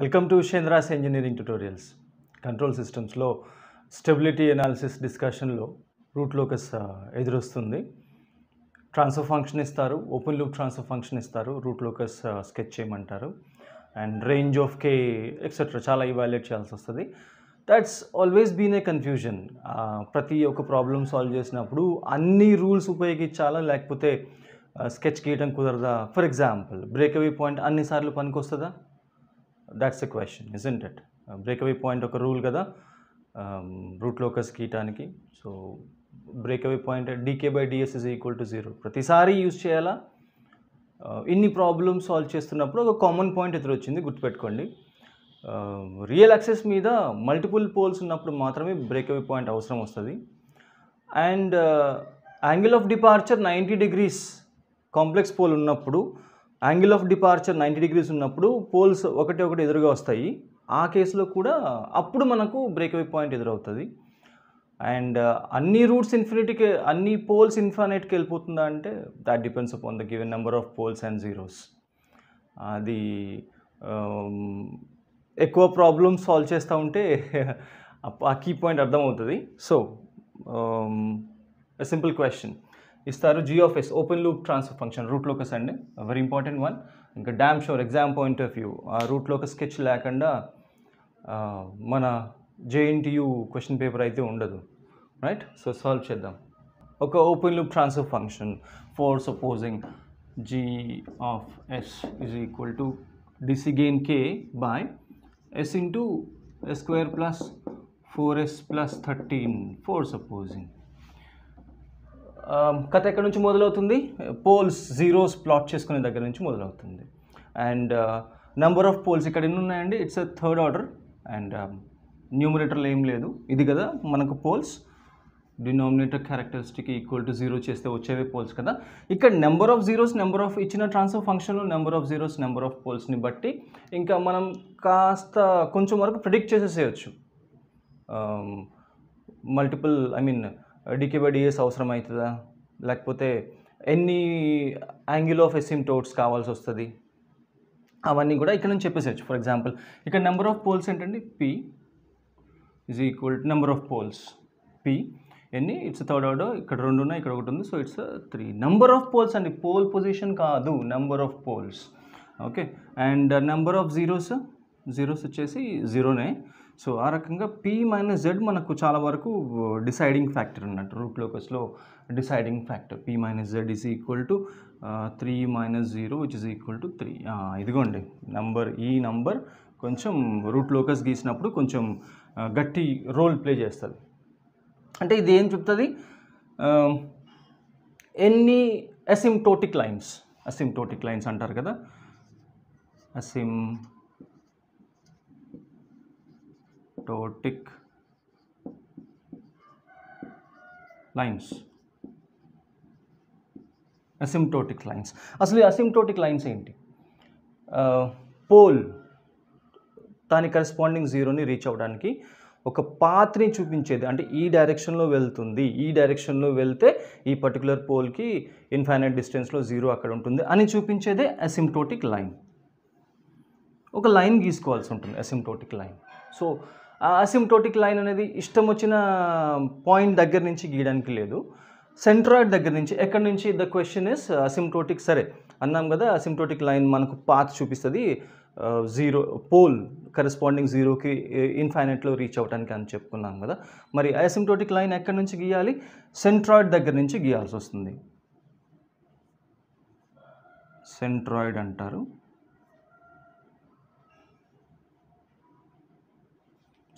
welcome to Vishendra's engineering tutorials control సిస్టమ్స్లో stability analysis డిస్కషన్లో root locus ఎదురొస్తుంది ట్రాన్స్ఫర్ ఫంక్షన్ ఇస్తారు ఓపెన్ లూప్ ట్రాన్స్ఫర్ ఫంక్షన్ ఇస్తారు రూట్ లోకస్ స్కెచ్ చేయమంటారు and range of K etcetera చాలా evaluate చేయాల్సి వస్తుంది that's always been a confusion ప్రతి ఒక్క ప్రాబ్లమ్ సాల్వ్ చేసినప్పుడు అన్ని రూల్స్ ఉపయోగించాలా లేకపోతే స్కెచ్ uh, గీయడం కుదరదా ఫర్ ఎగ్జాంపుల్ బ్రేక్ పాయింట్ అన్నిసార్లు పనికి వస్తుందా that's a question isn't it breakaway point ఒక రూల్ కదా రూట్ లోకస్ గీయటానికి so breakaway point d K by d s is equal to zero ప్రతిసారి యూజ్ చేయాలా uh, ఇన్ని ప్రాబ్లమ్స్ సాల్వ్ చేస్తున్నప్పుడు ఒక కామన్ పాయింట్ ఎదురు వచ్చింది గుర్తుపెట్టుకోండి రియల్ um, యాక్సెస్ మీద మల్టిపుల్ పోల్స్ ఉన్నప్పుడు మాత్రమే బ్రేక్అవే పాయింట్ అవసరం వస్తుంది and angle of departure ninety degrees complex pole ఉన్నప్పుడు angle of departure ninety degrees ఉన్నప్పుడు పోల్స్ ఒకటి ఒకటి ఎదురుగా వస్తాయి ఆ కేసులో కూడా అప్పుడు మనకు బ్రేక్అవే పాయింట్ ఎదురవుతుంది అండ్ అన్ని రూట్స్ ఇన్ఫినిటీకి అన్ని పోల్స్ ఇన్ఫినైట్కి వెళ్ళిపోతుందా అంటే that depends upon the given number of poles and zeros అది um, ఎక్కువ ప్రాబ్లమ్స్ సాల్వ్ చేస్తూ ఉంటే ఆ కీ పాయింట్ అర్థమవుతుంది సో సింపుల్ క్వశ్చన్ ఇస్తారు G of s open loop transfer function root locus అండి వెరీ ఇంపార్టెంట్ వన్ ఇంకా damn sure exam point of view ఆ రూట్ లోకస్ స్కెచ్ లేకుండా మన జేఎన్టీయూ క్వశ్చన్ పేపర్ అయితే ఉండదు రైట్ సో సాల్వ్ చేద్దాం ఒక open loop transfer function for supposing G of s is equal to DC gain K by s into s square plus four yes plus thirteen for supposing కథ ఎక్కడి నుంచి మొదలవుతుంది poles zeros plot చేసుకునే దగ్గర నుంచి మొదలవుతుంది అండ్ నెంబర్ ఆఫ్ పోల్స్ ఇక్కడ ఎన్ని ఉన్నాయండి it's a third order and న్యూమరేటర్లో ఏం లేదు ఇది కదా మనకు poles denominator characteristic equal to zero చేస్తే వచ్చేవి పోల్స్ కదా ఇక్కడ number of zeros number of ఇచ్చిన ట్రాన్స్ఫర్ ఫంక్షన్లో number of zeros number of పోల్స్ని బట్టి ఇంకా మనం కాస్త కొంచెం వరకు ప్రిడిక్ట్ చేసేసేయచ్చు multiple I mean d K by d s అవసరం అవుతుందా లేకపోతే ఎన్ని యాంగిల్ ఆఫ్ టోట్స్ కావాల్సి వస్తుంది అవన్నీ కూడా ఇక్కడ నుంచి చెప్పేసేయచ్చు ఫర్ ఎగ్జాంపుల్ ఇక్కడ నెంబర్ ఆఫ్ పోల్స్ ఏంటండి P is equal to number of poles P ఎన్ని ఇట్స్ థర్డ్ ఆర్డర్ ఇక్కడ రెండు ఉన్నాయి ఇక్కడ ఒకటి ఉంది so it's three number of poles అండి పోల్ పొజిషన్ కాదు number of poles okay and number of zeros zeros వచ్చేసి జీరోనే సో ఆ రకంగా పి మైనస్ జెడ్ మనకు చాలా వరకు డిసైడింగ్ ఫ్యాక్టర్ అన్నట్టు రూట్ లోకస్లో deciding factor P minus Z is equal to three minus zero which is equal to three ఇదిగోండి నంబర్ ఈ నంబర్ కొంచెం రూట్ లోకస్ గీసినప్పుడు కొంచెం గట్టి రోల్ ప్లే చేస్తుంది అంటే ఇది ఏం చెప్తుంది ఎన్ని అసిమ్టోటిక్ లైన్స్ అసిమ్టోటిక్ లైన్స్ అంటారు కదా asym autotic lines asymptotic lines అసలు ఈ అసిమ్టోటిక్ లైన్స్ ఏంటి పోల్ దాని కరెస్పాండింగ్ జీరోని రీచ్ అవ్వడానికి ఒక పాత్ని చూపించేది అంటే ఈ డైరెక్షన్లో వెళ్తుంది ఈ డైరెక్షన్లో వెళ్తే ఈ పర్టికులర్ పోల్కి ఇన్ఫైనైట్ డిస్టెన్స్లో జీరో అక్కడ ఉంటుంది అని చూపించేదే అసిమ్టోటిక్ లైన్ ఒక లైన్ గీసుకోవాల్సి ఉంటుంది asymptotic line so asymptotic line అనేది ఇష్టం వచ్చిన పాయింట్ దగ్గర నుంచి గీయడానికి లేదు సెంట్రాయిడ్ దగ్గర నుంచి ఎక్కడి నుంచి ద క్వశ్చన్ ఇస్ అసిమ్టోటిక్ సరే అన్నాం కదా అసిమ్టోటిక్ లైన్ మనకు పాత్ చూపిస్తుంది జీరో పోల్ కరెస్పాండింగ్ జీరోకి ఇన్ఫైనెట్లో రీచ్ అవ్వడానికి అని చెప్పుకున్నాం కదా మరి అసిమ్టోటిక్ లైన్ ఎక్కడి నుంచి గీయాలి సెంట్రాయిడ్ దగ్గర నుంచి గీయాల్సి వస్తుంది సెంట్రాయిడ్ అంటారు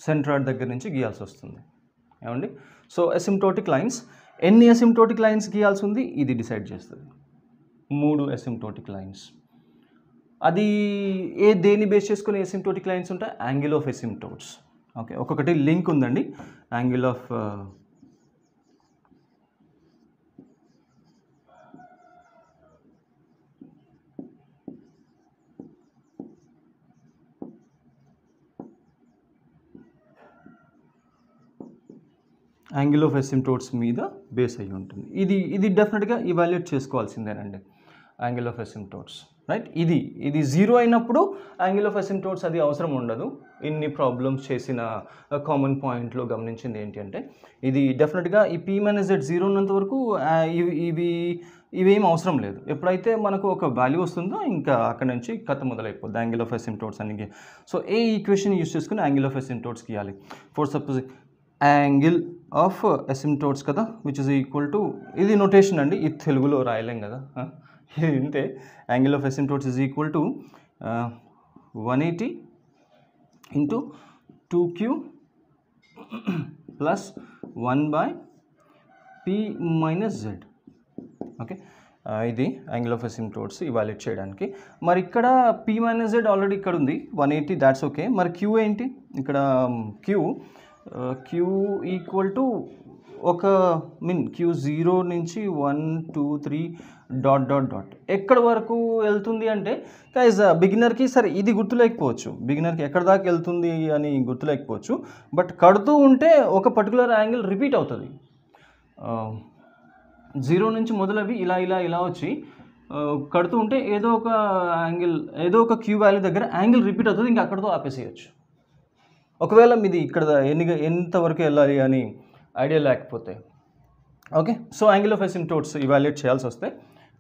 సెంట్రాయిడ్ దగ్గర నుంచి గీయాల్సి వస్తుంది ఏమండి సో ఎసిమ్టోటిక్ లైన్స్ ఎన్ని ఎసిమ్టోటిక్ లైన్స్ గీయాల్సి ఉంది ఇది డిసైడ్ చేస్తుంది మూడు ఎసిమ్టోటిక్ లైన్స్ అది ఏ దేని బేస్ చేసుకుని ఎసిమ్టోటిక్ లైన్స్ ఉంటాయి యాంగిల్ ఆఫ్ ఎసిమ్టోట్స్ ఓకే ఒక్కొక్కటి లింక్ ఉందండి యాంగిల్ ఆఫ్ యాంగిల్ ఆఫ్ టోట్స్ మీద బేస్ అయి ఉంటుంది ఇది ఇది డెఫినెట్గా ఇవాల్యుయేట్ చేసుకోవాల్సిందేనండి యాంగిల్ ఆఫ్ టోట్స్ రైట్ ఇది ఇది జీరో అయినప్పుడు యాంగిల్ ఆఫ్ టోట్స్ అది అవసరం ఉండదు ఇన్ని ప్రాబ్లమ్స్ చేసిన కామన్ పాయింట్లో గమనించింది ఏంటంటే ఇది డెఫినెట్గా ఈ పీ మైనస్ జెడ్ జీరో ఉన్నంత వరకు ఇవి ఇవేం అవసరం లేదు ఎప్పుడైతే మనకు ఒక వాల్యూ వస్తుందో ఇంకా అక్కడ నుంచి కథ మొదలైపోద్ది యాంగిల్ ఆఫ్ టోట్స్ అని సో ఏ ఈక్వేషన్ యూస్ చేసుకుని యాంగిల్ ఆఫ్ టోట్స్కి గీయాలి for suppose angle of asymptotes కదా విచ్ ఇస్ ఈక్వల్ టు ఇది నొటేషన్ అండి ఇది తెలుగులో రాయలేం కదా ఇది వింటే angle of asymptotes is equal to one eighty into two Q plus one by P minus Z okay ఇది యాంగిల్ ఆఫ్ అసిమ్టోట్స్ ఇవాల్యుయేట్ చేయడానికి మరి ఇక్కడ పి మైనస్ జెడ్ ఆల్రెడీ ఇక్కడ ఉంది వన్ ఎయిటీ దాట్స్ ఓకే మరి క్యూ ఏంటి ఇక్కడ Q um, Q equal to ఒక మీన్ క్యూ జీరో నుంచి one two three dot dot dot ఎక్కడ వరకు వెళ్తుంది అంటే గైజ్ బిగినర్కి సరే ఇది గుర్తులేకపోవచ్చు బిగినర్కి ఎక్కడ దాకా వెళ్తుంది అని గుర్తులేకపోవచ్చు బట్ కడుతూ ఉంటే ఒక పర్టికులర్ యాంగిల్ రిపీట్ అవుతుంది జీరో నుంచి మొదలవి ఇలా ఇలా ఇలా వచ్చి కడుతూ ఉంటే ఏదో ఒక యాంగిల్ ఏదో ఒక క్యూ వాల్యూ దగ్గర యాంగిల్ రిపీట్ అవుతుంది ఇంకా అక్కడితో ఆపేసేయచ్చు ఒకవేళ మీది ఇక్కడ ఎన్ని ఎంతవరకు వెళ్ళాలి అని ఐడియా లేకపోతే ఓకే సో యాంగిల్ ఆఫ్ టోట్స్ ఇవాల్యుయేట్ చేయాల్సి వస్తే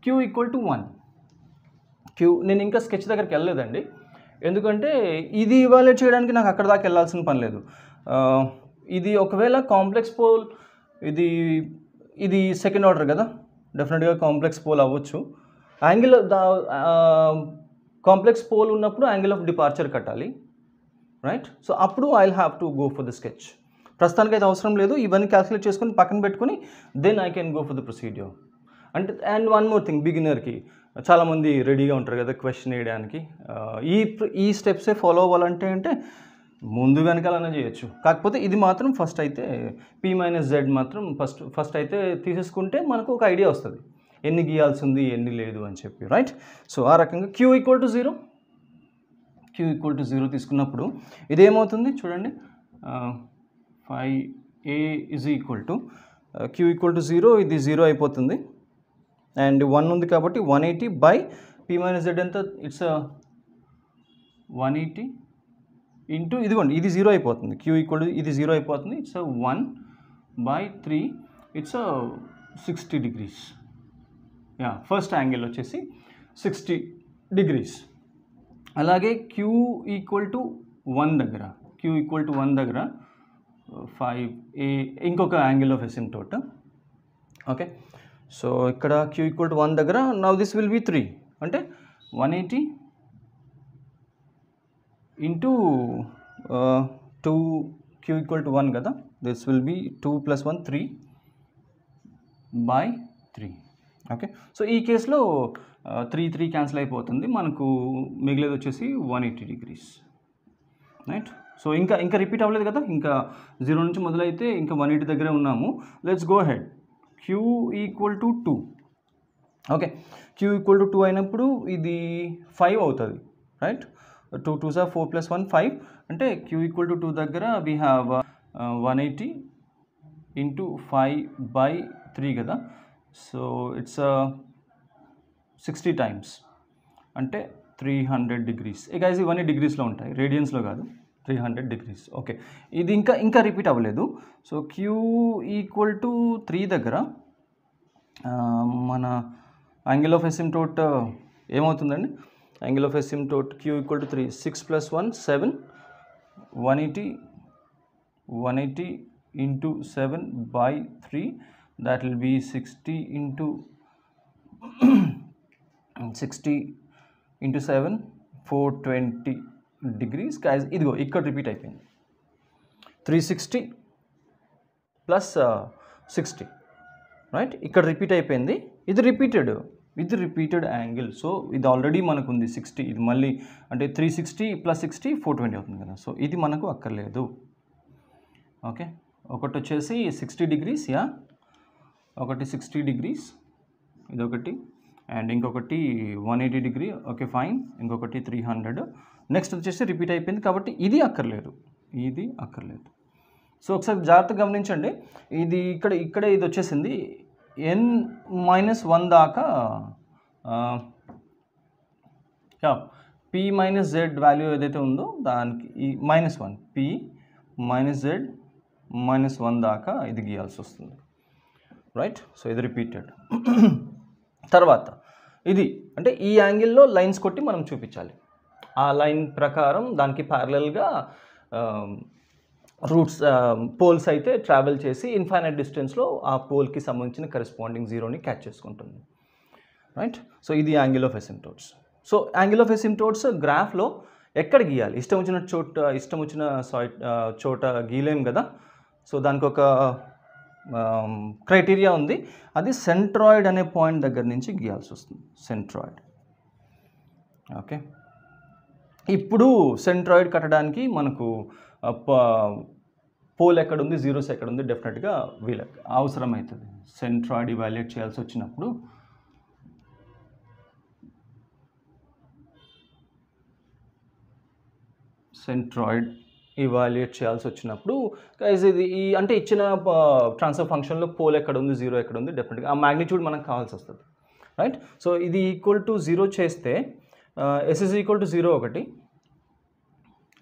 Q equal to one Q నేను ఇంకా స్కెచ్ దగ్గరికి వెళ్ళలేదండి ఎందుకంటే ఇది ఇవాల్యుయేట్ చేయడానికి నాకు అక్కడ దాకా వెళ్ళాల్సిన పని లేదు ఇది ఒకవేళ కాంప్లెక్స్ పోల్ ఇది ఇది సెకండ్ ఆర్డర్ కదా డెఫినెట్గా కాంప్లెక్స్ పోల్ అవ్వచ్చు యాంగిల్ కాంప్లెక్స్ పోల్ ఉన్నప్పుడు యాంగిల్ ఆఫ్ డిపార్చర్ కట్టాలి రైట్ సో అప్పుడు I have to go for the sketch ప్రస్తుతానికి అయితే అవసరం లేదు ఇవన్నీ క్యాల్కులేట్ చేసుకుని పక్కన పెట్టుకుని then I can go for the procedure అంటే అండ్ వన్ మోర్ థింగ్ బిగినర్కి చాలామంది రెడీగా ఉంటారు కదా క్వశ్చన్ వేయడానికి uh, ఈ ఈ స్టెప్సే ఫాలో అవ్వాలంటే అంటే ముందు వెనకాలనే చేయొచ్చు కాకపోతే ఇది మాత్రం ఫస్ట్ అయితే పి మైనస్ జెడ్ మాత్రం ఫస్ట్ ఫస్ట్ అయితే తీసేసుకుంటే మనకు ఒక ఐడియా వస్తుంది ఎన్ని గీయాల్సి ఉంది ఎన్ని లేదు అని చెప్పి రైట్ సో ఆ రకంగా Q equal to zero Q equal to zero తీసుకున్నప్పుడు ఇదేమవుతుంది చూడండి five A is equal to Q equal to zero ఇది జీరో అయిపోతుంది అండ్ వన్ ఉంది కాబట్టి one eighty by P minus Z ఎంత ఇట్స్ వన్ ఎయిటీ ఇంటూ ఇదిగోండి ఇది జీరో అయిపోతుంది క్యూ ఈక్వల్ ఇది జీరో అయిపోతుంది it's one by three it's sixty degrees yeah first angle వచ్చేసి సిక్స్టీ డిగ్రీస్ అలాగే క్యూ ఈక్వల్ టు వన్ దగ్గర క్యూ ఈక్వల్ టు వన్ దగ్గర ఫైవ్ uh, ఏ ఇంకొక angle of tote okay so ఇక్కడ క్యూ ఈక్వల్ టు వన్ దగ్గర now this will be three అంటే one eighty into two Q equal to one కదా this will be two plus one three by three okay so ఈ కేసులో three three cancel అయిపోతుంది మనకు మిగిలేదు వచ్చేసి one eighty degrees right so ఇంకా ఇంకా రిపీట్ అవ్వలేదు కదా ఇంకా జీరో నుంచి మొదలైతే ఇంకా వన్ ఎయిటీ దగ్గరే ఉన్నాము let's go head Q equal to two okay Q equal to two అయినప్పుడు ఇది ఫైవ్ అవుతుంది right two two sir four plus one five అంటే క్యూ ఈక్వల్ టు టూ దగ్గర we have one eighty into five by three కదా so it's sixty times అంటే three hundred degrees ఇక ఇవన్నీ డిగ్రీస్లో ఉంటాయి రేడియన్స్లో కాదు త్రీ హండ్రెడ్ డిగ్రీస్ ఓకే ఇది ఇంకా ఇంకా రిపీట్ అవ్వలేదు so Q equal to three దగ్గర మన యాంగిల్ ఆఫ్ టోట్ ఏమవుతుందండి angle of tote Q equal to three six plus one seven one eighty one eighty into seven by three that will be sixty into sixty into seven four twenty degrees cause ఇదిగో ఇక్కడ repeat అయిపోయింది three sixty plus sixty right ఇక్కడ repeat అయిపోయింది ఇది repeated ఇది repeated angle so ఇది already మనకు ఉంది సిక్స్టీ ఇది మళ్ళీ అంటే three sixty plus sixty four twenty అవుతుంది కదా సో ఇది మనకు అక్కర్లేదు ఓకే ఒకటి వచ్చేసి సిక్స్టీ డిగ్రీస్ యా ఒకటి సిక్స్టీ డిగ్రీస్ ఇదొకటి అండ్ ఇంకొకటి one eighty degree okay fine ఇంకొకటి త్రీ హండ్రెడ్ నెక్స్ట్ వచ్చేసి రిపీట్ అయిపోయింది కాబట్టి ఇది అక్కర్లేదు ఇది అక్కర్లేదు సో ఒకసారి జాగ్రత్తగా గమనించండి ఇది ఇక్కడ ఇక్కడే ఇది వచ్చేసింది ఎన్ మైనస్ వన్ దాకా పి మైనస్ జెడ్ వాల్యూ ఏదైతే ఉందో దానికి ఈ minus one P minus Z minus one దాకా ఇది గీయాల్సి వస్తుంది రైట్ సో ఇది రిపీటెడ్ తర్వాత ఇది అంటే ఈ యాంగిల్లో లైన్స్ కొట్టి మనం చూపించాలి ఆ లైన్ ప్రకారం దానికి ప్యారలల్గా రూట్స్ పోల్స్ అయితే ట్రావెల్ చేసి ఇన్ఫైనైట్ డిస్టెన్స్లో ఆ పోల్కి సంబంధించిన కరెస్పాండింగ్ జీరోని క్యాచ్ చేసుకుంటుంది రైట్ సో ఇది angle of asymptotes so angle of asymptotes గ్రాఫ్లో ఎక్కడ గీయాలి ఇష్టం వచ్చిన చోట ఇష్టం వచ్చిన చోట గీయలేము కదా సో దానికి ఒక క్రైటీరియా ఉంది అది సెంట్రాయిడ్ అనే పాయింట్ దగ్గర నుంచి గీయాల్సి వస్తుంది సెంట్రాయిడ్ ఓకే ఇప్పుడు సెంట్రాయిడ్ కట్టడానికి మనకు పోల్ ఎక్కడ ఉంది జీరోస్ ఎక్కడ ఉంది డెఫినెట్గా వీళ్ళ అవసరమవుతుంది సెంట్రాయిడ్ ఇవాల్యుయేట్ చేయాల్సి వచ్చినప్పుడు సెంట్రాయిడ్ ఇవాల్యుయేట్ చేయాల్సి వచ్చినప్పుడు గైజ్ ఇది ఈ అంటే ఇచ్చిన ట్రాన్స్ఫర్ ఫంక్షన్లో పోల్ ఎక్కడ ఉంది జీరో ఎక్కడ ఉంది డెఫినెట్గా ఆ మ్యాగ్నిట్యూడ్ మనకు కావాల్సి వస్తుంది రైట్ సో ఇది ఈక్వల్ టు జీరో చేస్తే S is equal to zero ఒకటి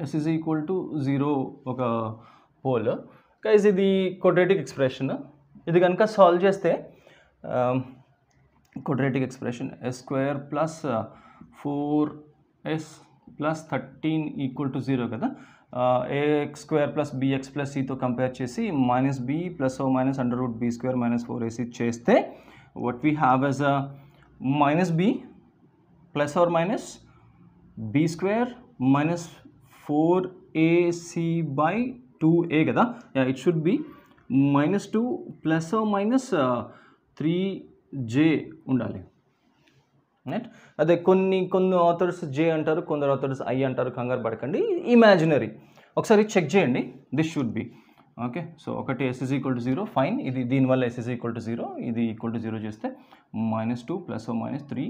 S is equal to zero ఒక పోల్ గైజ్ ఇది కొడ్రేటిక్ ఎక్స్ప్రెషన్ ఇది కనుక సాల్వ్ చేస్తే quadratic expression S square plus four yes plus thirteen equal to zero కదా X square plus B X plus C तो compare से minus B plus minus under root B square minus four AC चे what we how as minus B plus और minus B square minus four AC by two A कदा yeah it should be minus two plus minus three J उ right అదే కొన్ని కొన్ని authors జే అంటారు కొందరు authors I అంటారు కంగారు పడకండి ఇమాజినరీ ఒకసారి చెక్ చేయండి this should be okay so ఒకటి S is equal to zero fine ఇది దీనివల్ల ఎస్ఎస్ ఈక్వల్ టు జీరో ఇది ఈక్వల్ టు జీరో చేస్తే minus two plus minus three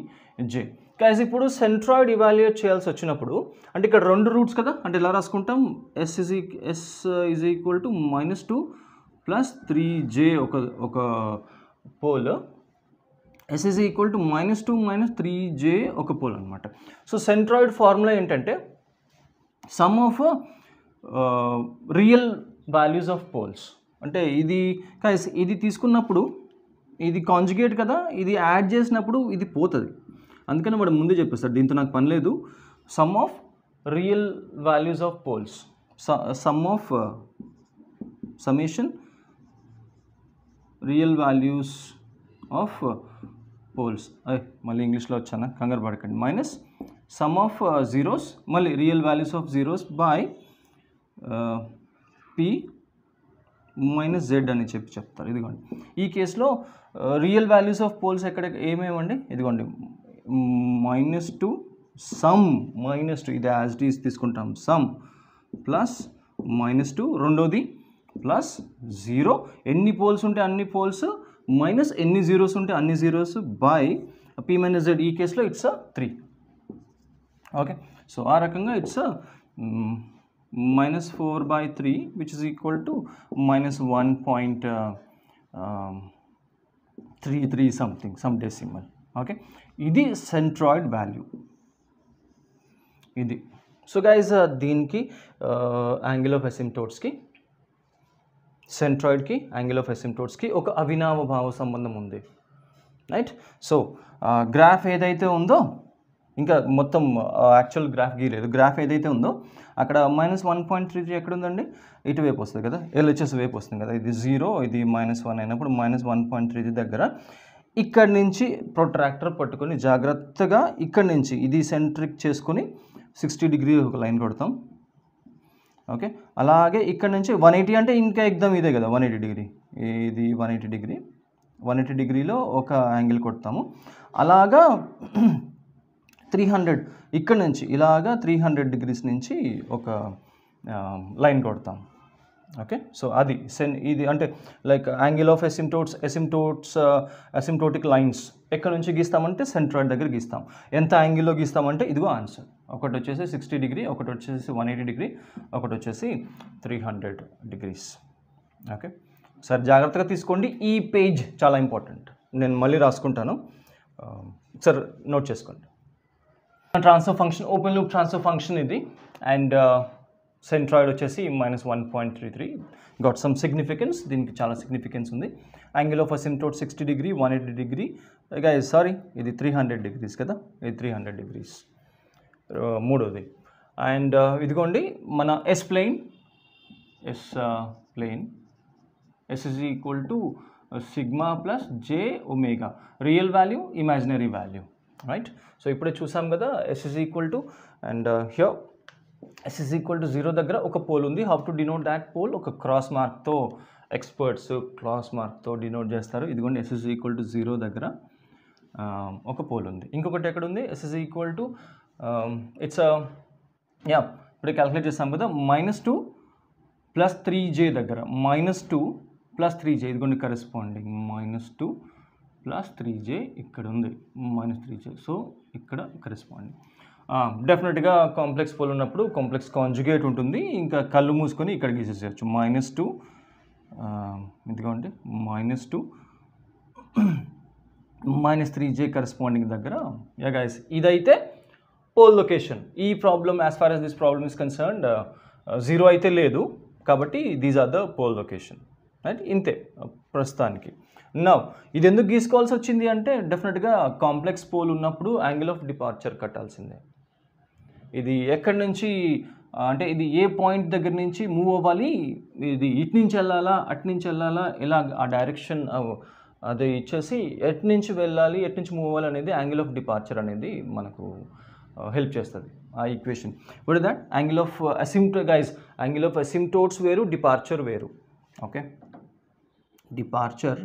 J cause ఇప్పుడు సెంట్రాయిడ్ ఇవాల్యుయేట్ చేయాల్సి వచ్చినప్పుడు అంటే ఇక్కడ రెండు రూట్స్ కదా అంటే ఇలా రాసుకుంటాం S is S is equal to minus two plus three J ఒక ఒక pole S is equal to minus two minus three J ఒక పోల్ అనమాట సో సెంట్రాయిడ్ ఫార్ములా ఏంటంటే sum of real values of poles అంటే ఇది ఇది తీసుకున్నప్పుడు ఇది కాంజుగేట్ కదా ఇది యాడ్ చేసినప్పుడు ఇది పోతుంది అందుకని వాడు ముందే చెప్పేస్తారు దీంతో నాకు పని లేదు sum of real values of poles sum of summation real values of poles మళ్ళీ ఇంగ్లీష్లో వచ్చాను కంగారు పడకండి మైనస్ సమ్ ఆఫ్ జీరోస్ మళ్ళీ real values of zeros by P minus Z అని చెప్పి చెప్తారు ఇదిగోండి ఈ కేసులో రియల్ వాల్యూస్ ఆఫ్ పోల్స్ ఎక్కడ ఏమేమండి ఇదిగోండి minus two sum minus two ఇది యాజ్ డీస్ తీసుకుంటాం సమ్ ప్లస్ మైనస్ టూ రెండోది ప్లస్ జీరో ఎన్ని పోల్స్ ఉంటే అన్ని poles minus any zeros unte any zeros by p minus z e case lo it's a 3 okay so r rakanga it's a mm, 4 by 3 which is equal to minus one point uh, um, three three point something some decimal okay idi centroid value idi so guys the uh, din uh, angle of asymptotes సెంట్రాయిడ్కి angle of ఎసిమ్టోడ్స్కి ఒక అవినావ భావ సంబంధం ఉంది right so graph ఏదైతే ఉందో ఇంకా మొత్తం యాక్చువల్ గ్రాఫ్ గీయలేదు గ్రాఫ్ ఏదైతే ఉందో అక్కడ minus one point three three ఎక్కడ ఉందండి వైపు వస్తుంది కదా ఎల్హెచ్ఎస్ వైపు వస్తుంది కదా ఇది జీరో ఇది మైనస్ వన్ అయినప్పుడు మైనస్ వన్ పాయింట్ త్రీ దగ్గర ఇక్కడి నుంచి ప్రొట్రాక్టర్ పట్టుకొని జాగ్రత్తగా ఇక్కడి నుంచి ఇది సెంట్రిక్ చేసుకొని సిక్స్టీ డిగ్రీ ఒక లైన్ కొడతాం ఓకే అలాగే ఇక్కడ నుంచి వన్ ఎయిటీ అంటే ఇంకా ఎగ్జామ్ ఇదే కదా వన్ ఎయిటీ డిగ్రీ ఇది one eighty degree one eighty డిగ్రీలో ఒక యాంగిల్ కొడతాము అలాగా త్రీ హండ్రెడ్ ఇక్కడ నుంచి ఇలాగా త్రీ హండ్రెడ్ డిగ్రీస్ నుంచి ఒక లైన్ కొడతాం ఓకే సో అది సెన్ ఇది అంటే like angle of asymptotes asymptotes asymptotic lines ఎక్కడ నుంచి గీస్తామంటే సెంట్రాయిడ్ దగ్గర గీస్తాం ఎంత యాంగిల్లో గీస్తామంటే ఇదిగో ఆన్సర్ ఒకటి వచ్చేసి సిక్స్టీ డిగ్రీ ఒకటి వచ్చేసి వన్ ఎయిటీ డిగ్రీ ఒకటి వచ్చేసి three hundred degrees okay sir జాగ్రత్తగా తీసుకోండి ఈ పేజ్ చాలా ఇంపార్టెంట్ నేను మళ్ళీ రాసుకుంటాను సార్ నోట్ చేసుకోండి transfer function open loop transfer function ఇది అండ్ సెంట్రాయిడ్ వచ్చేసి minus one point three three got some significance దీనికి చాలా సిగ్నిఫికెన్స్ ఉంది angle of asymptote sixty degree one eighty degree sorry ఇది త్రీ హండ్రెడ్ డిగ్రీస్ కదా ఇది three hundred degrees మూడోది and ఇదిగోండి మన S plane S plane yes is equal to sigma plus J omega real value imaginary value right so ఇప్పుడే చూసాం కదా S is equal to and హ్యో S is equal to zero దగ్గర ఒక pole ఉంది how to denote that pole ఒక cross మార్క్తో experts cross మార్క్తో డినోట్ చేస్తారు ఇదిగోండి ఎస్ ఈక్వల్ టు జీరో దగ్గర ఒక పోల్ ఉంది ఇంకొకటి ఎక్కడ ఉంది S equal to it's yeah ఇప్పుడు క్యాలిక్యులేట్ చేస్తాం కదా మైనస్ టూ ప్లస్ త్రీ జే దగ్గర minus two plus three J ఇదిగోండి corresponding minus two plus three J ఇక్కడ ఉంది మైనస్ త్రీ జే సో ఇక్కడ కరెస్పాండింగ్ డెఫినెట్గా కాంప్లెక్స్ పోల్ ఉన్నప్పుడు కాంప్లెక్స్ కాంజుగేట్ ఉంటుంది ఇంకా కళ్ళు మూసుకొని ఇక్కడ గీసేసేయచ్చు మైనస్ టూ ఎందుకంటే minus two minus three J corresponding దగ్గర యా గాయస్ ఇదైతే పోల్ లొకేషన్ ఈ problem as far as this problem is concerned zero అయితే లేదు కాబట్టి these are the pole location right ఇంతే uh, ప్రస్తుతానికి నవ్ ఇది ఎందుకు గీసుకోవాల్సి వచ్చింది అంటే డెఫినెట్గా కాంప్లెక్స్ పోల్ ఉన్నప్పుడు యాంగిల్ ఆఫ్ డిపార్చర్ కట్టాల్సిందే ఇది ఎక్కడి నుంచి uh, అంటే ఇది ఏ పాయింట్ దగ్గర నుంచి మూవ్ అవ్వాలి ఇది ఇటు నుంచి వెళ్ళాలా అటు నుంచి వెళ్ళాలా ఇలా ఆ డైరెక్షన్ uh, అది ఇచ్చేసి ఎటు నుంచి వెళ్ళాలి ఎటు నుంచి మూవ్ అవ్వాలి అనేది యాంగిల్ ఆఫ్ డిపార్చర్ అనేది మనకు హెల్ప్ చేస్తుంది ఆ equation what that angle of asymptote guys angle of asymptotes వేరు డిపార్చర్ వేరు okay departure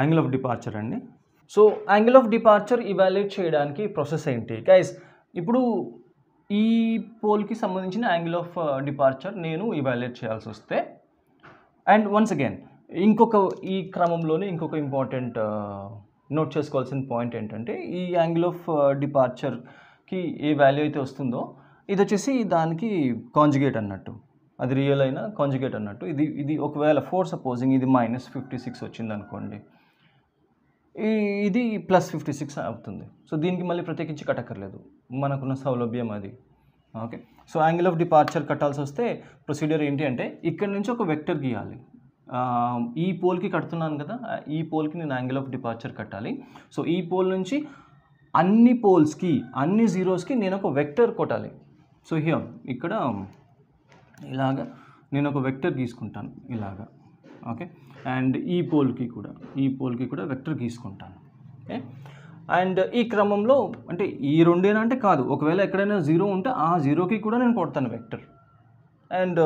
angle of departure అండి so angle of departure evaluate చేయడానికి ప్రాసెస్ ఏంటి గైస్ ఇప్పుడు ఈ పోల్కి సంబంధించిన యాంగిల్ ఆఫ్ డిపార్చర్ నేను ఇవాల్యుయేట్ చేయాల్సి వస్తే అండ్ వన్స్ అగైన్ ఇంకొక ఈ క్రమంలోనే ఇంకొక ఇంపార్టెంట్ నోట్ చేసుకోవాల్సిన పాయింట్ ఏంటంటే ఈ యాంగిల్ ఆఫ్ డిపార్చర్కి ఏ వాల్యూ అయితే వస్తుందో ఇది వచ్చేసి దానికి కాంజుగేట్ అన్నట్టు అది రియల్ అయిన కాంజుగేట్ అన్నట్టు ఇది ఇది ఒకవేళ ఫోర్ సపోజింగ్ ఇది మైనస్ ఫిఫ్టీ సిక్స్ వచ్చింది అనుకోండి ఇది ప్లస్ ఫిఫ్టీ సిక్స్ అవుతుంది సో దీనికి మళ్ళీ ప్రత్యేకించి కట్టక్కర్లేదు మనకున్న సౌలభ్యం అది okay so angle of departure కట్టాల్సి వస్తే ప్రొసీడర్ ఏంటి అంటే ఇక్కడ నుంచి ఒక వెక్టర్ గీయాలి ఈ పోల్కి కడుతున్నాను కదా ఈ పోల్కి నేను యాంగిల్ ఆఫ్ డిపార్చర్ కట్టాలి సో ఈ పోల్ నుంచి అన్ని పోల్స్కి అన్ని జీరోస్కి నేను ఒక వెక్టర్ కొట్టాలి సో హియర్ ఇక్కడ ఇలాగా నేను ఒక వెక్టర్ గీసుకుంటాను ఇలాగ ఓకే అండ్ ఈ పోల్కి కూడా ఈ పోల్కి కూడా వెక్టర్ గీసుకుంటాను ఓకే అండ్ ఈ క్రమంలో అంటే ఈ రెండేనా అంటే కాదు ఒకవేళ ఎక్కడైనా జీరో ఉంటే ఆ జీరోకి కూడా నేను కొడతాను వెక్టర్ అండ్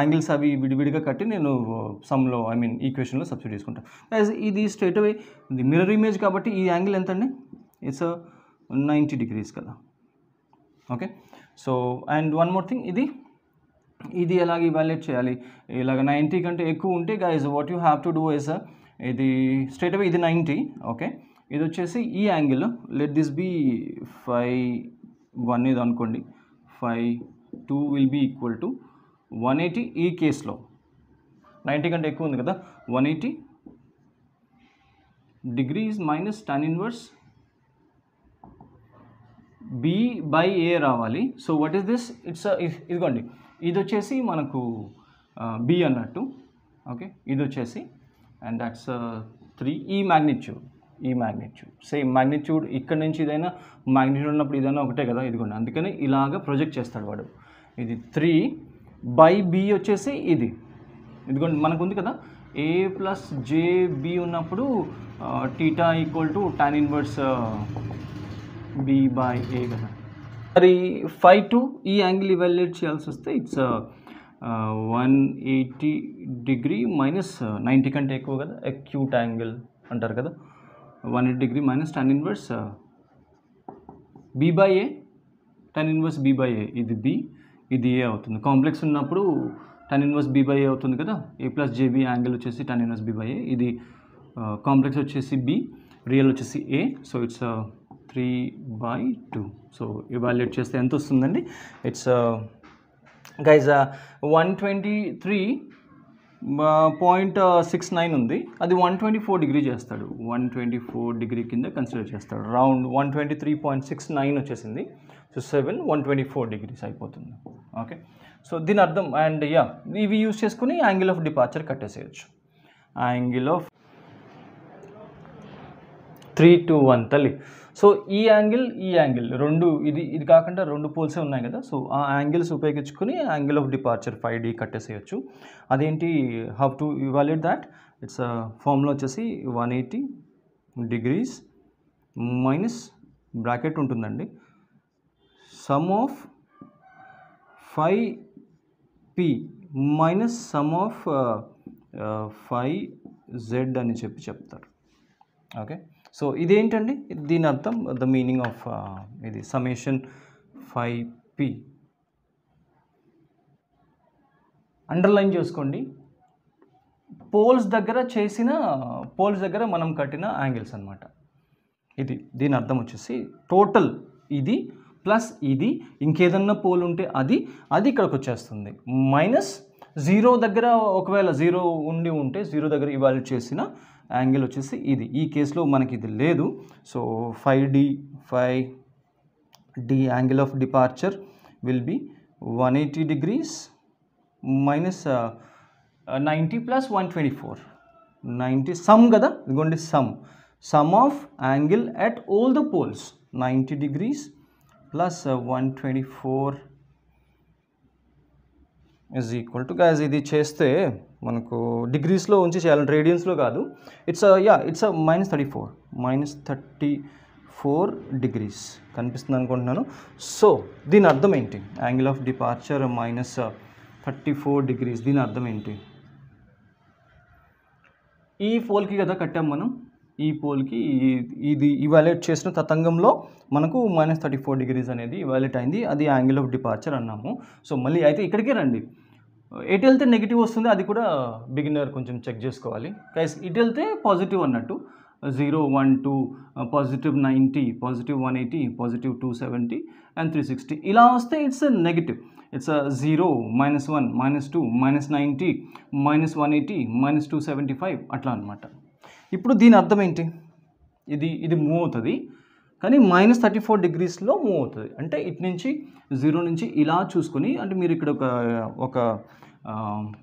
యాంగిల్స్ అవి విడివిడిగా కట్టి నేను సమ్లో ఐ మీన్ ఈక్వేషన్లో తీసుకుంటాను చేసుకుంటాను ఇది స్ట్రేట్ అవే ఇది మిరర్ ఇమేజ్ కాబట్టి ఈ యాంగిల్ ఎంత అండి ఇట్స్ నైంటీ డిగ్రీస్ కదా okay so and one more thing ఇది ఇది ఎలాగ ఇవాల్యుయేట్ చేయాలి ఇలాగ నైంటీ కంటే ఎక్కువ ఉంటే guys what you have to do is ఇది స్ట్రేట్ అవే ఇది నైంటీ ఓకే ఇది వచ్చేసి ఈ angle let this be five one ఇది అనుకోండి five two will be equal to one eighty ఈ కేసులో నైంటీ కంటే ఎక్కువ ఉంది కదా one eighty degrees minus tan inverse B by A రావాలి so what is this it's ఇదిగోండి ఇది వచ్చేసి మనకు బి అన్నట్టు ఓకే ఇది వచ్చేసి అండ్ దాట్స్ త్రీ ఈ మ్యాగ్నిట్యూడ్ ఈ మ్యాగ్నిట్యూడ్ సేమ్ మ్యాగ్నిట్యూడ్ ఇక్కడ నుంచి ఇదైనా మ్యాగ్నిట్యూడ్ ఉన్నప్పుడు ఇదైనా ఒకటే కదా ఇదిగోండి అందుకని ఇలాగ ప్రొజెక్ట్ చేస్తాడు వాడు ఇది త్రీ బై బి వచ్చేసి ఇది ఎందుకంటే మనకు ఉంది కదా ఏ ప్లస్ జేబి ఉన్నప్పుడు theta equal to tan inverse B by A కదా మరి ఫైవ్ టు ఈ యాంగిల్ ఇవాల్యుయేట్ చేయాల్సి వస్తే it's one eighty degree minus ninety కంటే ఎక్కువ కదా అక్యూట్ యాంగిల్ అంటారు కదా one eight degree minus tan inverse B by A tan inverse B by A ఇది బి ఇది ఏ అవుతుంది కాంప్లెక్స్ ఉన్నప్పుడు tan inverse B by A అవుతుంది కదా ఏ ప్లస్ జేబీ యాంగిల్ వచ్చేసి tan inverse B by A ఇది complex వచ్చేసి B real వచ్చేసి A so it's three by two so evaluate చేస్తే ఎంత వస్తుందండి it's guys one twenty three point six nine ఉంది అది వన్ ట్వంటీ ఫోర్ డిగ్రీ చేస్తాడు వన్ ట్వంటీ ఫోర్ డిగ్రీ కింద కన్సిడర్ చేస్తాడు round one twenty three point six nine వచ్చేసింది so seven one twenty four degrees అయిపోతుంది ఓకే సో దీని అర్థం and yeah ఇవి యూస్ చేసుకుని యాంగిల్ ఆఫ్ డిపార్చర్ కట్టేసేయచ్చు angle of three to one తల్లి సో ఈ యాంగిల్ ఈ యాంగిల్ రెండు ఇది ఇది కాకుండా రెండు పోల్సే ఉన్నాయి కదా సో ఆ యాంగిల్స్ ఉపయోగించుకుని angle of departure five D కట్టేసేయచ్చు అదేంటి how to evaluate that it's ఫామ్లో వచ్చేసి one eighty degrees minus bracket ఉంటుందండి sum of five P minus sum of five Z అని చెప్పి చెప్తారు ఓకే సో ఇదేంటండి దీని అర్థం ద మీనింగ్ ఆఫ్ ఇది సమేషన్ ఫైవ్ పి అండర్లైన్ చేసుకోండి పోల్స్ దగ్గర చేసిన పోల్స్ దగ్గర మనం కట్టిన యాంగిల్స్ అనమాట ఇది దీని అర్థం వచ్చేసి టోటల్ ఇది ప్లస్ ఇది ఇంకేదన్నా పోల్ ఉంటే అది అది ఇక్కడికి వచ్చేస్తుంది మైనస్ జీరో దగ్గర ఒకవేళ జీరో ఉండి ఉంటే జీరో దగ్గర ఇవాల్వ్ చేసిన యాంగిల్ వచ్చేసి ఇది ఈ కేసులో మనకి ఇది లేదు so five D five D angle of departure will be one eighty degrees minus ninety plus one twenty four ninety sum కదా ఇదిగోండి sum sum of angle at all the poles ninety degrees plus one twenty four is equal to guys ఇది చేస్తే మనకు డిగ్రీస్లో ఉంచి చేయాలంటే రేడియన్స్లో కాదు it's yeah it's minus thirty four minus thirty four degrees కనిపిస్తుంది అనుకుంటున్నాను సో దీని అర్థం ఏంటి angle of departure minus thirty four degrees దీని అర్థం ఏంటి ఈ ఫోల్కి కదా కట్టాం మనం ఈ పోల్కి ఇది ఇవాల్యుయేట్ చేసిన తతంగంలో మనకు మైనస్ థర్టీ ఫోర్ డిగ్రీస్ అనేది ఇవాల్యుయేట్ అయింది అది యాంగిల్ ఆఫ్ డిపార్చర్ అన్నాము సో మళ్ళీ అయితే ఇక్కడికే రండి ఎటు వెళ్తే నెగిటివ్ వస్తుంది అది కూడా బిగినర్ కొంచెం చెక్ చేసుకోవాలి గైస్ ఇటు వెళ్తే పాజిటివ్ అన్నట్టు zero one two positive ninety positive one eighty positive two seventy and three sixty ఇలా వస్తే it's negative it's zero minus one minus two minus ninety minus one eighty minus two seventy five అట్లా అనమాట ఇప్పుడు దీని అర్థం ఏంటి ఇది ఇది మూవ్ అవుతుంది కానీ మైనస్ థర్టీ ఫోర్ డిగ్రీస్లో మూవ్ అవుతుంది అంటే ఇటు నుంచి జీరో నుంచి ఇలా చూసుకొని అంటే మీరు ఇక్కడ ఒక ఒక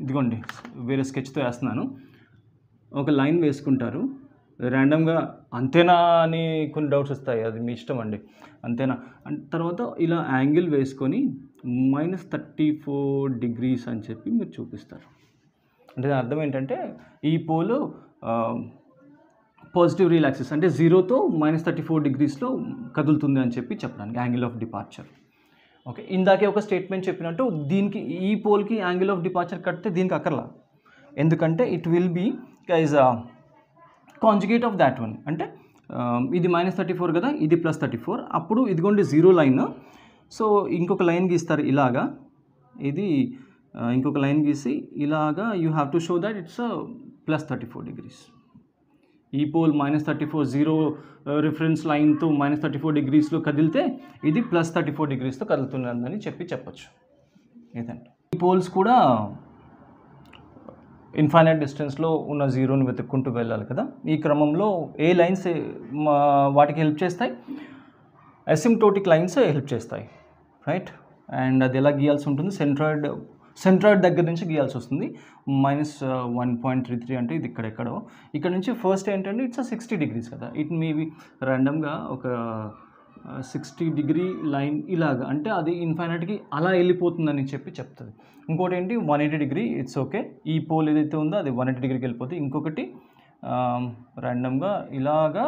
ఇదిగోండి వేరే స్కెచ్తో వేస్తున్నాను ఒక లైన్ వేసుకుంటారు ర్యాండమ్గా అంతేనా అని కొన్ని డౌట్స్ వస్తాయి అది మీ ఇష్టం అండి అంతేనా తర్వాత ఇలా యాంగిల్ వేసుకొని మైనస్ థర్టీ ఫోర్ డిగ్రీస్ అని చెప్పి మీరు చూపిస్తారు అంటే దాని అర్థం ఏంటంటే ఈ పోలు పాజిటివ్ రిలాక్సెస్ అంటే జీరోతో మైనస్ థర్టీ ఫోర్ డిగ్రీస్లో కదులుతుంది అని చెప్పి చెప్పడానికి యాంగిల్ ఆఫ్ డిపార్చర్ ఓకే ఇందాకే ఒక స్టేట్మెంట్ చెప్పినట్టు దీనికి ఈ పోల్కి యాంగిల్ ఆఫ్ డిపార్చర్ కడితే దీనికి అక్కర్లా ఎందుకంటే it will be is conjugate of that one అంటే um, ఇది మైనస్ థర్టీ ఫోర్ కదా ఇది ప్లస్ థర్టీ ఫోర్ అప్పుడు ఇదిగోండి జీరో లైన్ సో ఇంకొక లైన్ గీస్తారు ఇలాగా ఇది uh, ఇంకొక లైన్ గీసి ఇలాగా you have to show that it's plus thirty four degrees ఈ pole minus thirty four zero reference లైన్తో మైనస్ థర్టీ ఫోర్ డిగ్రీస్లో కదిలితే ఇది ప్లస్ థర్టీ ఫోర్ డిగ్రీస్తో కదులుతున్నదని చెప్పి చెప్పచ్చు ఏదంటే ఈ పోల్స్ కూడా ఇన్ఫైనైట్ డిస్టెన్స్లో ఉన్న జీరోని వెతుక్కుంటూ వెళ్ళాలి కదా ఈ క్రమంలో ఏ లైన్స్ వాటికి హెల్ప్ చేస్తాయి అసిమ్టోటిక్ లైన్స్ హెల్ప్ చేస్తాయి రైట్ అండ్ అది ఎలా గీయాల్సి ఉంటుంది సెంట్రాయిడ్ సెంట్రాయిడ్ దగ్గర నుంచి గీయాల్సి వస్తుంది minus one point three three అంటే ఇది ఇక్కడెక్కడో ఇక్కడ నుంచి ఫస్ట్ ఏంటంటే ఇట్స్ సిక్స్టీ డిగ్రీస్ కదా ఇట్ మేబీ ర్యాండమ్గా ఒక సిక్స్టీ డిగ్రీ లైన్ ఇలాగా అంటే అది ఇన్ఫైనట్కి అలా వెళ్ళిపోతుందని చెప్పి చెప్తుంది ఇంకోటి ఏంటి one eighty degree it's okay ఈ పోల్ ఏదైతే ఉందో అది వన్ ఎయిటీ డిగ్రీకి వెళ్ళిపోతుంది ఇంకొకటి ర్యాండమ్గా ఇలాగా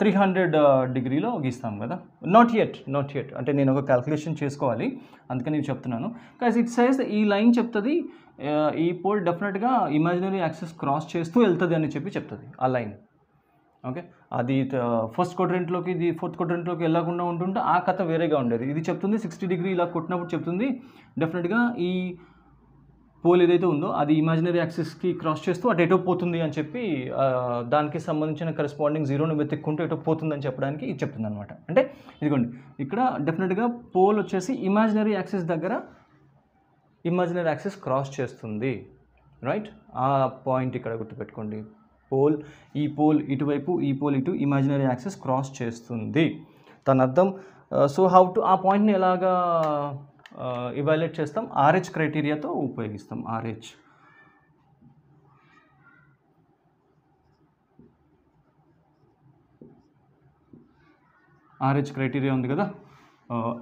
త్రీ హండ్రెడ్ డిగ్రీలో గీస్తాం కదా నాట్ ఎట్ నాట్ ఎట్ అంటే నేను ఒక క్యాల్కులేషన్ చేసుకోవాలి అందుకని నేను చెప్తున్నాను కాజ్ ఇట్ సైజ్ ఈ లైన్ చెప్తుంది ఈ పోల్ డెఫినెట్గా ఇమాజినరీ యాక్సెస్ క్రాస్ చేస్తూ వెళ్తుంది అని చెప్పి చెప్తుంది ఆ లైన్ ఓకే అది ఫస్ట్ క్వాడ్రెంట్లోకి ఇది ఫోర్త్ క్వాడ్రెంట్లోకి వెళ్ళకుండా ఉంటుంటే ఆ కథ వేరేగా ఉండేది ఇది చెప్తుంది సిక్స్టీ డిగ్రీ ఇలా కొట్టినప్పుడు చెప్తుంది డెఫినెట్గా ఈ పోల్ ఏదైతే ఉందో అది ఇమాజినరీ యాక్సిస్కి క్రాస్ చేస్తూ అటు ఎటో పోతుంది అని చెప్పి దానికి సంబంధించిన కరెస్పాండింగ్ జీరోని వెతుక్కుంటూ ఎటో పోతుందని చెప్పడానికి ఇది చెప్తుంది అనమాట అంటే ఇదిగోండి ఇక్కడ డెఫినెట్గా పోల్ వచ్చేసి ఇమాజినరీ యాక్సిస్ దగ్గర ఇమాజినరీ యాక్సిస్ క్రాస్ చేస్తుంది రైట్ ఆ పాయింట్ ఇక్కడ గుర్తుపెట్టుకోండి పోల్ ఈ పోల్ ఇటువైపు ఈ పోల్ ఇటు ఇమాజినరీ యాక్సిస్ క్రాస్ చేస్తుంది తన అర్థం సో హౌ టు ఆ పాయింట్ని ఎలాగా ఇవాల్యుయేట్ చేస్తాం ఆర్హెచ్ క్రైటీరియాతో ఉపయోగిస్తాం ఆర్హెచ్ ఆర్హెచ్ క్రైటీరియా ఉంది కదా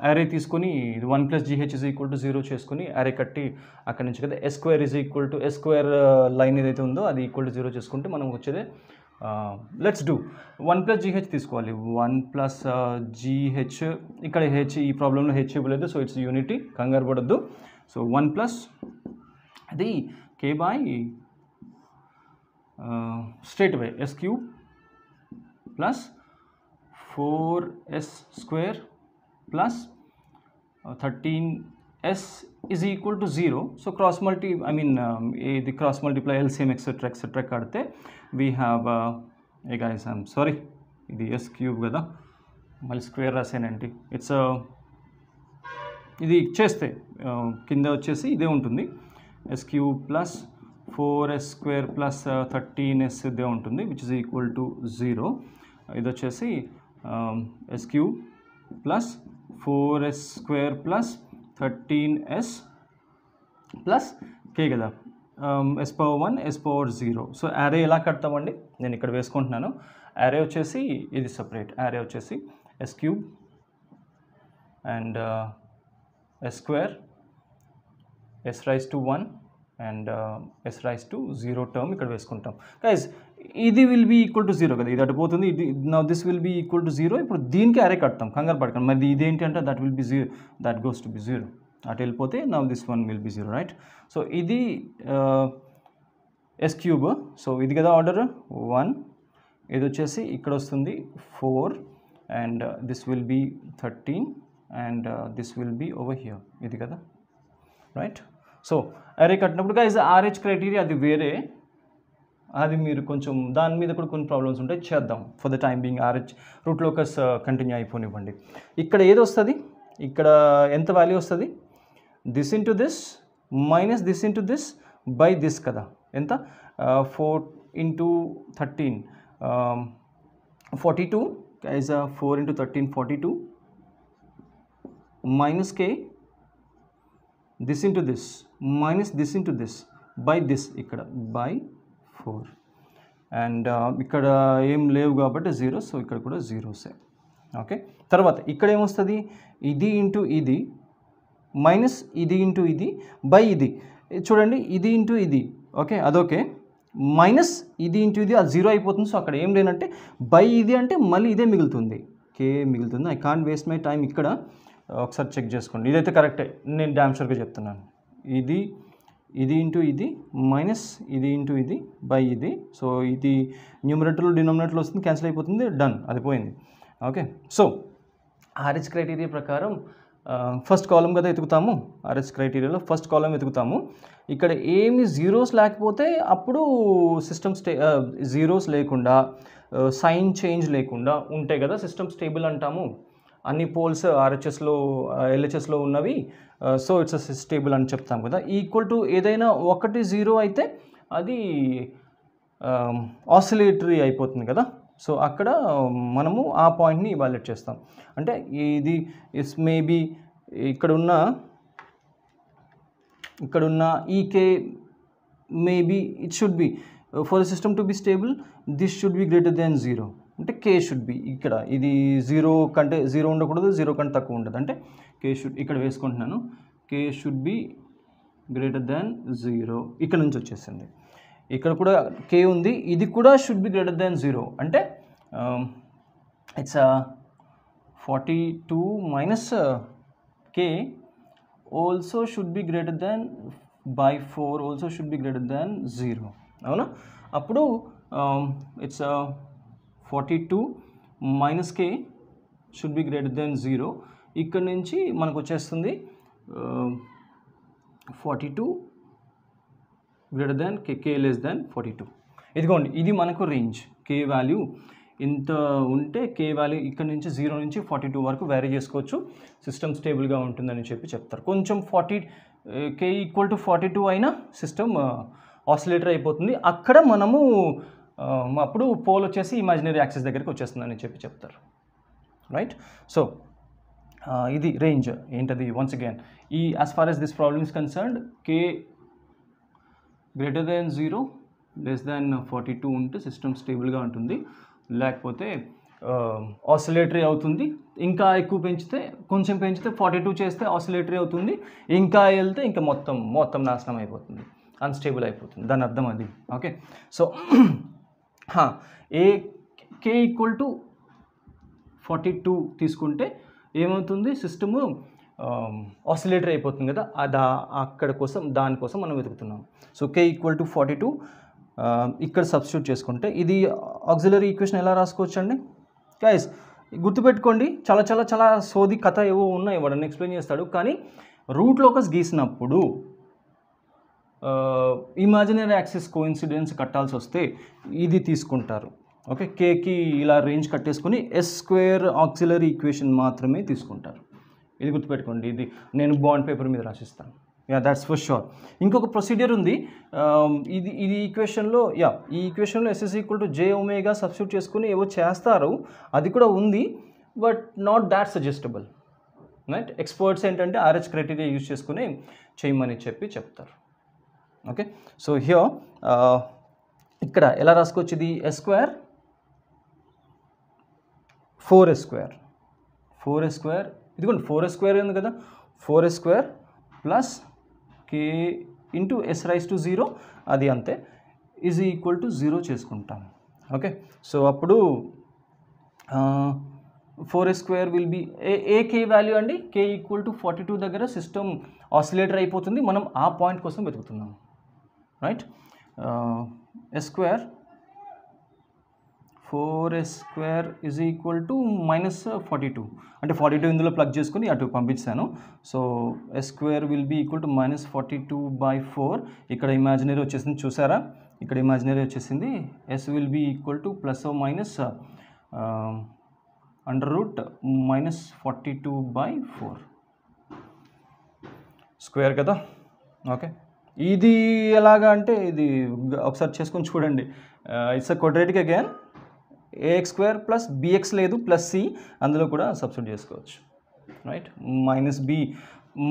యారే తీసుకొని ఇది one plus GH is equal to zero చేసుకుని యారే కట్టి అక్కడి నుంచి కదా S square is equal to S square line ఏదైతే ఉందో అది ఈక్వల్ టు జీరో చేసుకుంటే మనం వచ్చేది let's do one plus G H तवाली वन प्लस जी हेच इक हेच प्रॉब्लम हेच इवे सो इट्स यूनिटी कंगार पड़ू सो वन प्लस अभी K by straight way S cube plus four S square plus thirteen S is equal to zero so cross multi I mean cross multiply L C etcetera etcetera कड़ते we have a guys I'm sorry ఇది S cube కదా మళ్ళీ square రాసానండి it's uh, ఇది ఇచ్చేస్తే uh, కింద వచ్చేసి ఇదే ఉంటుంది S cube plus four S square plus thirteen S ఇదే ఉంటుంది which is equal to zero ఇది వచ్చేసి S cube plus four S square plus thirteen S plus K కదా S power one S power zero so array ఎలా కడతామండి నేను ఇక్కడ వేసుకుంటున్నాను యారే వచ్చేసి ఇది సపరేట్ యారే వచ్చేసి S cube and S square S raise to one and S raise to zero term ఇక్కడ వేసుకుంటాం కైజ్ ఇది will be equal to zero కదా ఇది అటు పోతుంది ఇది నా this will be equal to zero ఇప్పుడు దీనికి అరే కడతాం కంగారు పడకండి మరి ఇదేంటి అంటే that will be zero that goes to be zero అటు వెళ్ళిపోతే now this one will be zero right so ఇది ఎస్ క్యూబ్ సో ఇది కదా ఆర్డర్ వన్ ఇది వచ్చేసి ఇక్కడ వస్తుంది four and this will be thirteen and this will be over here ఇది కదా రైట్ సో అరే కట్టినప్పుడు ఇస్ ఆర్హెచ్ క్రైటీరియా అది వేరే అది మీరు కొంచెం దాని మీద కూడా కొన్ని ప్రాబ్లమ్స్ ఉంటాయి చేద్దాం for the time being RH root locus continue అయిపోనివ్వండి ఇక్కడ ఏది వస్తుంది ఇక్కడ ఎంత వాల్యూ వస్తుంది this into this minus this into this by this కదా ఎంత four into thirteen forty two as uh four into thirteen forty two minus K this into this minus this into this by this ఇక్కడ by four and ఇక్కడ ఏం లేవు కాబట్టి zero so ఇక్కడ కూడా జీరోసే okay తర్వాత ఇక్కడ ఏమొస్తుంది ఇది ఇంటూ ఇది మైనస్ ఇది ఇంటూ ఇది బై ఇది చూడండి ఇది ఇంటూ ఇది ఓకే అదొకే మైనస్ ఇది ఇంటూ ఇది అది జీరో అయిపోతుంది సో అక్కడ ఏం లేనంటే బై ఇది అంటే మళ్ళీ ఇదే మిగులుతుంది కే మిగులుతుంది I can't waste my time ఇక్కడ ఒకసారి చెక్ చేసుకోండి ఇదైతే కరెక్టే నేను డ్యామ్ చెప్తున్నాను ఇది ఇది ఇంటూ ఇది మైనస్ ఇది ఇంటూ ఇది బై ఇది సో ఇది న్యూమరేటర్లో డినామినేటర్లో వస్తుంది క్యాన్సిల్ అయిపోతుంది డన్ అది పోయింది ఓకే సో ఆర్హెచ్ క్రైటీరియా ప్రకారం ఫస్ట్ కాలం కదా ఎతుకుతాము ఆర్ఎస్ క్రైటీరియాలో ఫస్ట్ కాలం ఎతుకుతాము ఇక్కడ ఏమి జీరోస్ లేకపోతే అప్పుడు సిస్టమ్ స్టే జీరోస్ లేకుండా సైన్ చేంజ్ లేకుండా ఉంటే కదా సిస్టమ్ స్టేబుల్ అంటాము అన్ని పోల్స్ ఆర్హెచ్ఎస్లో ఎల్హెచ్ఎస్లో ఉన్నవి సో ఇట్స్ స్టేబుల్ అని చెప్తాం కదా ఈక్వల్ టు ఏదైనా ఒకటి జీరో అయితే అది ఆసిలేటరీ అయిపోతుంది కదా సో అక్కడ మనము ఆ పాయింట్ని ఇవాల్యుయేట్ చేస్తాం అంటే ఇది ఇస్ మేబీ ఇక్కడున్న ఇక్కడున్న ఈకే maybe it should be for system to be stable this should be greater then zero అంటే కే షుడ్ బి ఇక్కడ ఇది జీరో కంటే జీరో ఉండకూడదు జీరో కంటే తక్కువ ఉండదు అంటే కే షుడ్ ఇక్కడ వేసుకుంటున్నాను K should be greater then zero ఇక్కడ నుంచి వచ్చేసింది ఇక్కడ కూడా కే ఉంది ఇది కూడా should be greater then zero అంటే it's forty two minus K also should be greater then by four also should be greater then zero అవునా అప్పుడు it's forty two minus K should be greater then zero ఇక్కడ నుంచి మనకు వచ్చేస్తుంది forty um, two greater then K K less then forty two ఇదిగోండి ఇది మనకు range కే value ఇంత ఉంటే కే వాల్యూ ఇక్కడ నుంచి జీరో నుంచి ఫార్టీ టూ వరకు వ్యారీ చేసుకోవచ్చు సిస్టమ్ స్టేబుల్గా ఉంటుందని చెప్పి చెప్తారు కొంచెం forty K equal to forty two అయినా సిస్టమ్ ఆసిలేటర్ eh, అయిపోతుంది అక్కడ మనము eh, అప్పుడు పోల్ వచ్చేసి ఇమాజినరీ యాక్సెస్ దగ్గరికి వచ్చేస్తుందని చెప్పి చెప్తారు రైట్ సో eh, ఇది రేంజ్ ఏంటది వన్స్ అగైన్ ఈ as far as this problems concern K greater than zero less than forty two ఉంటే సిస్టమ్ స్టేబుల్గా ఉంటుంది లేకపోతే ఆసిలేటరీ అవుతుంది ఇంకా ఎక్కువ పెంచితే కొంచెం పెంచితే ఫార్టీ టూ చేస్తే ఆసిలేటరీ అవుతుంది ఇంకా వెళ్తే ఇంకా మొత్తం మొత్తం నాశనం అయిపోతుంది అన్స్టేబుల్ అయిపోతుంది దాని అర్థం అది ఓకే సో ఏ K equal to forty two తీసుకుంటే ఏమవుతుంది సిస్టము ఆసిలేటర్ అయిపోతుంది కదా అది అక్కడ కోసం దానికోసం మనం వెతుకుతున్నాం so K equal to forty two ఇక్కడ సబ్స్టిట్యూట్ చేసుకుంటే ఇది ఆక్సిలరీ ఈక్వేషన్ ఎలా రాసుకోవచ్చు అండి గైస్ గుర్తుపెట్టుకోండి చాలా చాలా చాలా సోది కథ ఏవో ఉన్నాయి వాడని ఎక్స్ప్లెయిన్ చేస్తాడు కానీ రూట్ లోకస్ గీసినప్పుడు ఇమాజినరీ యాక్సిస్ కోఇన్సిడెన్స్ కట్టాల్సి వస్తే ఇది తీసుకుంటారు ఓకే కేకి ఇలా రేంజ్ కట్టేసుకొని ఎస్ స్క్వేర్ ఆక్సిలరీ ఈక్వేషన్ మాత్రమే తీసుకుంటారు ఇది గుర్తుపెట్టుకోండి ఇది నేను బాండ్ పేపర్ మీద రాసిస్తాను యా దాట్స్ ఫర్ షూర్ ఇంకొక ప్రొసీడియర్ ఉంది um, ఇది ఇది ఈక్వేషన్లో యా ఈ ఈక్వేషన్లో S is equal to J omega substitute చేసుకుని ఏవో చేస్తారు అది కూడా ఉంది but not that suggestable right experts ఏంటంటే ఆర్హెచ్ క్రైటీరియా యూజ్ చేసుకుని చేయమని చెప్పి చెప్తారు ఓకే సో హియో ఇక్కడ ఎలా రాసుకోవచ్చు ఇది S square four S square four S square ఇదిగోండి ఫోర్ ఎస్ స్క్వేర్ ఉంది కదా four S square plus K into S raise to zero అది అంతే ఈజ్ ఈక్వల్ టు జీరో చేసుకుంటాం ఓకే సో అప్పుడు four S square will be a a K value అండి K equal to forty two దగ్గర system oscillator అయిపోతుంది మనం ఆ point కోసం వెతుకుతున్నాం right S square four S square is equal to minus forty two అంటే forty two ఇందులో plug చేసుకుని అటు పంపించాను so S square will be equal to minus forty two by four ఇక్కడ ఇమాజినరీ వచ్చేసింది చూసారా ఇక్కడ ఇమాజినరీ వచ్చేసింది S will be equal to plus minus under root minus forty two by four square కదా ఓకే ఇది ఎలాగా అంటే ఇది ఒకసారి చేసుకొని చూడండి it's uh quadratic again AX square plus BX లేదు ప్లస్ సి అందులో కూడా సబ్స్టిట్యూట్ చేసుకోవచ్చు right minus B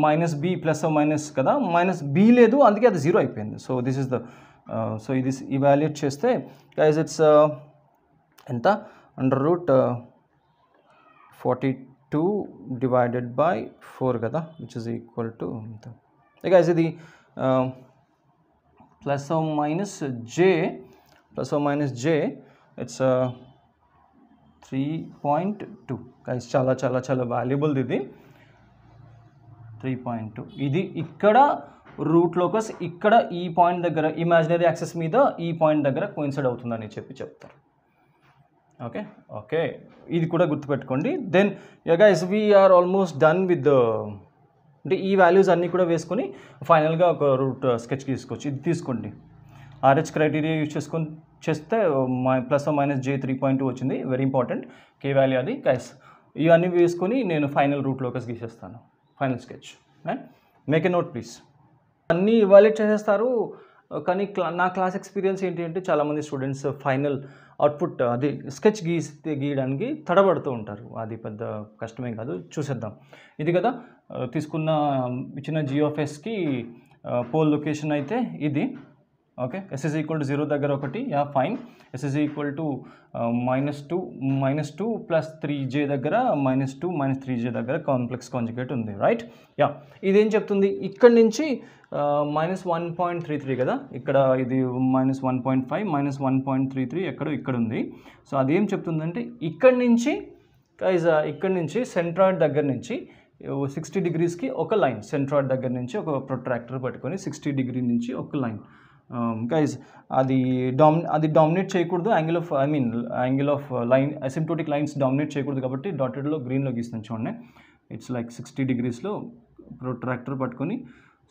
minus B plus minus కదా మైనస్ బి లేదు అందుకే అది జీరో అయిపోయింది so this is the so ఇది ఇవాల్యుయేట్ చేస్తే గైజ్ ఇట్స్ uh, ఎంత under root forty two divided by four కదా which is equal to guys ఇది plus minus J plus minus J it's three point two guys చాలా చాలా చాలా valuable ఇది three point two ఇది ఇక్కడ రూట్ లోకస్ ఇక్కడ ఈ పాయింట్ దగ్గర ఇమాజినరీ యాక్సెస్ మీద ఈ పాయింట్ దగ్గర కోయిన్సైడ్ అవుతుందని చెప్పి చెప్తారు ఓకే ఓకే ఇది కూడా గుర్తుపెట్టుకోండి then guys we're almost done with అంటే ఈ వాల్యూస్ అన్నీ కూడా వేసుకొని ఫైనల్గా ఒక రూట్ స్కెచ్ uh, తీసుకోవచ్చు ఇది తీసుకోండి ఆర్హెచ్ క్రైటీరియా యూజ్ చేసుకొని చేస్తే plus minus j three point two వచ్చింది వెరీ ఇంపార్టెంట్ కే వాల్యూ అది కైస్ ఇవన్నీ వేసుకొని నేను ఫైనల్ రూట్ లోకస్ గీసేస్తాను final sketch and make a note please అన్నీ ఇవాల్యూట్ చేసేస్తారు కానీ క్లా నా క్లాస్ ఎక్స్పీరియన్స్ ఏంటి అంటే చాలామంది స్టూడెంట్స్ ఫైనల్ అవుట్పుట్ అది స్కెచ్ గీస్తే గీయడానికి తడబడుతూ ఉంటారు అది పెద్ద కష్టమే కాదు చూసేద్దాం ఇది కదా తీసుకున్న ఇచ్చిన జియోఫెస్కి పోల్ లొకేషన్ అయితే ఇది okay s equal to zero దగ్గర ఒకటి yeah fine s equal to minus two minus two plus three జే దగ్గర మైనస్ టూ మైనస్ త్రీ జే దగ్గర కాంప్లెక్స్ కాంజుగేట్ ఉంది రైట్ యా ఇదేం చెప్తుంది ఇక్కడ నుంచి minus one point three three కదా ఇక్కడ ఇది minus one point five minus one point three three ఎక్కడ ఇక్కడ ఉంది సో అదేం చెప్తుందంటే ఇక్కడ నుంచి ఇక్కడ నుంచి సెంట్రాయిడ్ దగ్గర నుంచి సిక్స్టీ డిగ్రీస్కి ఒక లైన్ సెంట్రాయిడ్ దగ్గర నుంచి ఒక ప్రొట్రాక్టర్ పట్టుకొని సిక్స్టీ డిగ్రీ నుంచి ఒక లైన్ గైజ్ um, అది డామ్ అది డామినేట్ చేయకూడదు angle of I mean angle of line asymptotic lines dominate చేయకూడదు కాబట్టి డాటెడ్లో గ్రీన్లో గీస్తాను చూడండి ఇట్స్ లైక్ సిక్స్టీ డిగ్రీస్లో ప్రొట్రాక్టర్ పట్టుకొని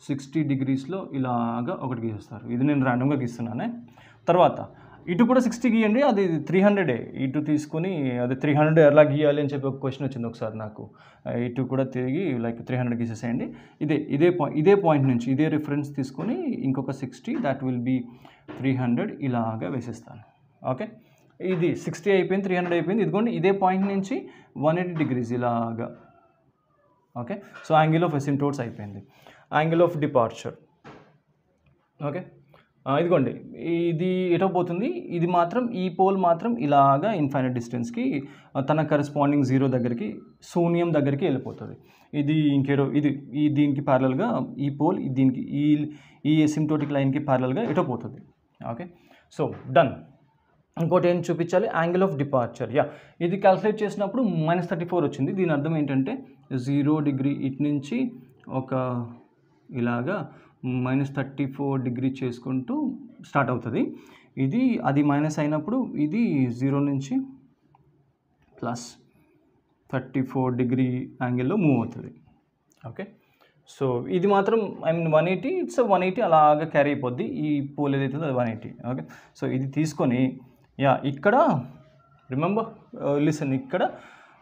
సిక్స్టీ డిగ్రీస్లో ఇలాగా ఒకటి గీస్తారు ఇది నేను ర్యాండమ్గా గీస్తున్నానే తర్వాత ఇటు కూడా సిక్స్టీ గీయండి అది త్రీ హండ్రెడే ఇటు తీసుకుని అది త్రీ హండ్రెడ్ ఎలా గీయాలి అని చెప్పి ఒక క్వశ్చన్ వచ్చింది ఒకసారి నాకు ఇటు కూడా తిరిగి లైక్ త్రీ హండ్రెడ్ గీసేసేయండి ఇదే ఇదే పాయింట్ ఇదే పాయింట్ నుంచి ఇదే రిఫరెన్స్ తీసుకొని ఇంకొక sixty that will be three hundred ఇలాగా వేసేస్తాను ఓకే ఇది సిక్స్టీ అయిపోయింది త్రీ హండ్రెడ్ అయిపోయింది ఇదిగోండి ఇదే పాయింట్ నుంచి వన్ ఎయిటీ డిగ్రీస్ ఇలాగా okay so angle of asymptotes అయిపోయింది యాంగిల్ ఆఫ్ డిపార్చర్ ఓకే ఇదిగోండి ఇది ఎటో పోతుంది ఇది మాత్రం ఈ పోల్ మాత్రం ఇలాగ ఇన్ఫైనట్ డిస్టెన్స్కి తన కరెస్పాండింగ్ జీరో దగ్గరికి శూన్యం దగ్గరికి వెళ్ళిపోతుంది ఇది ఇంకేరో ఇది ఈ దీనికి ప్యారలల్గా ఈ పోల్ దీనికి ఈ ఈ సిమ్టోటిక్ లైన్కి ప్యారలల్గా ఎటో పోతుంది ఓకే సో డన్ ఇంకోటి ఏం చూపించాలి యాంగిల్ ఆఫ్ డిపార్చర్ యా ఇది క్యాల్కులేట్ చేసినప్పుడు మైనస్ థర్టీ ఫోర్ వచ్చింది దీని అర్థం ఏంటంటే జీరో డిగ్రీ ఇటు నుంచి ఒక ఇలాగా మైనస్ థర్టీ ఫోర్ డిగ్రీ చేసుకుంటూ స్టార్ట్ అవుతుంది ఇది అది మైనస్ అయినప్పుడు ఇది జీరో నుంచి ప్లస్ థర్టీ ఫోర్ డిగ్రీ యాంగిల్లో మూవ్ అవుతుంది ఓకే సో ఇది మాత్రం I mean one eighty it's one eighty అలాగా క్యారీ అయిపోద్ది ఈ పోల్ ఏదైతుందో అది వన్ ఎయిటీ ఓకే సో ఇది తీసుకొని యా ఇక్కడ రిమెంబర్ లిసన్ uh, ఇక్కడ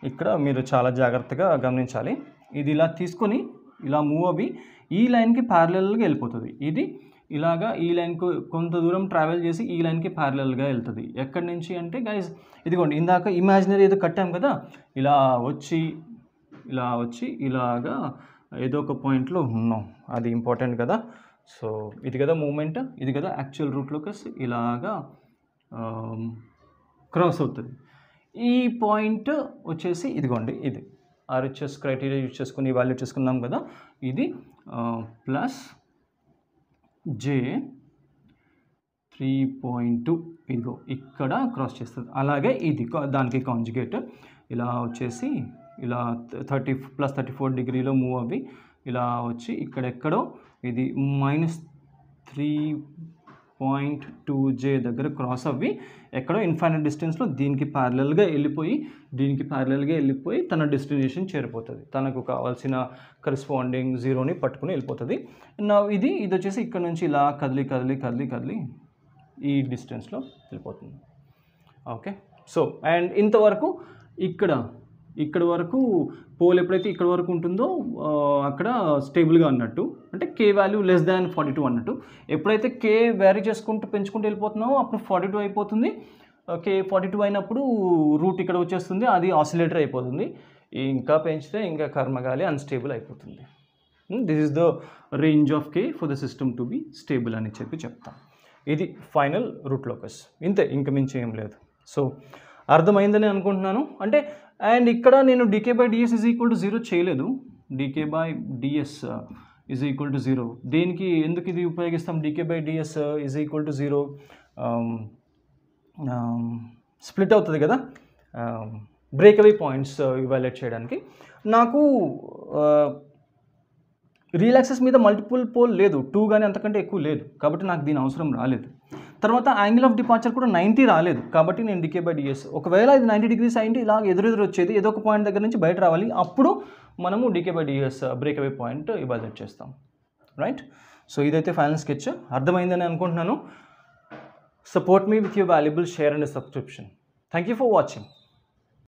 ఇక్కడ మీరు చాలా జాగ్రత్తగా గమనించాలి ఇది ఇలా తీసుకొని ఇలా మూవ్ అవి ఈ లైన్కి ప్యారలల్గా వెళ్ళిపోతుంది ఇది ఇలాగా ఈ లైన్కు కొంత దూరం ట్రావెల్ చేసి ఈ లైన్కి ప్యారలల్గా వెళ్తుంది ఎక్కడి నుంచి అంటే గైస్ ఇదిగోండి ఇందాక ఇమాజినరీ ఏదో కట్టాం కదా ఇలా వచ్చి ఇలా వచ్చి ఇలాగా ఏదో ఒక పాయింట్లో ఉన్నాం అది ఇంపార్టెంట్ కదా సో ఇది కదా మూమెంట్ ఇది కదా యాక్చువల్ రూట్లోకి ఇలాగా క్రాస్ um, అవుతుంది ఈ పాయింట్ వచ్చేసి ఇదిగోండి ఇది ఆర్హెచ్ఎస్ క్రైటీరియా యూజ్ చేసుకుని వాల్యూ చేసుకున్నాం కదా ఇది plus j three point two ఇదిగో ఇక్కడ క్రాస్ చేస్తుంది అలాగే ఇది దానికి కాంజుగేట్ ఇలా వచ్చేసి ఇలా థర్టీ ప్లస్ థర్టీ ఫోర్ డిగ్రీలో మూవ్ అవి ఇలా వచ్చి ఇక్కడెక్కడో ఇది minus three point two j దగ్గర క్రాస్ అవ్వి ఎక్కడో ఇన్ఫైనట్ డిస్టెన్స్లో దీనికి ప్యారలల్గా వెళ్ళిపోయి దీనికి ప్యారలల్గా వెళ్ళిపోయి తన డెస్టినేషన్ చేరిపోతుంది తనకు కావాల్సిన కరెస్పాండింగ్ జీరోని పట్టుకుని వెళ్ళిపోతుంది నా ఇది ఇది వచ్చేసి ఇక్కడ నుంచి ఇలా కదిలి కదిలి కదిలి కదిలి ఈ డిస్టెన్స్లో వెళ్ళిపోతుంది ఓకే సో అండ్ ఇంతవరకు ఇక్కడ ఇక్కడ వరకు పోల్ ఎప్పుడైతే ఇక్కడ వరకు ఉంటుందో అక్కడ స్టేబుల్గా అన్నట్టు అంటే k value less than forty two అన్నట్టు ఎప్పుడైతే కే వ్యారీ చేసుకుంటూ పెంచుకుంటూ వెళ్ళిపోతున్నామో అప్పుడు ఫార్టీ టూ అయిపోతుంది కే ఫార్టీ టూ అయినప్పుడు రూట్ ఇక్కడ వచ్చేస్తుంది అది ఆసిలేటర్ అయిపోతుంది ఇంకా పెంచితే ఇంకా కర్మగాలి అన్స్టేబుల్ అయిపోతుంది this is the range of K for the system to be stable అని చెప్పి చెప్తాం ఇది ఫైనల్ రూట్ లోకస్ ఇంతే ఇంక మించి ఏం లేదు సో అర్థమైందని అనుకుంటున్నాను అంటే అండ్ ఇక్కడ నేను dk by ds is equal to zero చేయలేదు dk by ds is equal to zero దేనికి ఎందుకు ఇది ఉపయోగిస్తాం dk by ds is equal to zero split అవుతుంది కదా బ్రేక్ పాయింట్స్ ఇవాల్యుయేట్ చేయడానికి నాకు రిలాక్సెస్ uh, మీద మల్టిపుల్ పోల్ లేదు టూ కానీ అంతకంటే ఎక్కువ లేదు కాబట్టి నాకు దీని అవసరం రాలేదు తర్వాత యాంగిల్ ఆఫ్ డిపార్చర్ కూడా నైంటీ రాలేదు కాబట్టి నేను డికే బై డిఎస్ ఒకవేళ ఇది నైంటీ డిగ్రీస్ అయింటే ఇలా ఎదురెదురు వచ్చేది ఏదో ఒక పాయింట్ దగ్గర నుంచి బయట రావాలి అప్పుడు మనము డికే బై డిఎస్ బ్రేక్ అవే పాయింట్ ఇబ్బంది చేస్తాం రైట్ సో ఇదైతే ఫైనల్ స్కెచ్ అర్థమైందని అనుకుంటున్నాను support me with you valuable share and subscription thank you for watching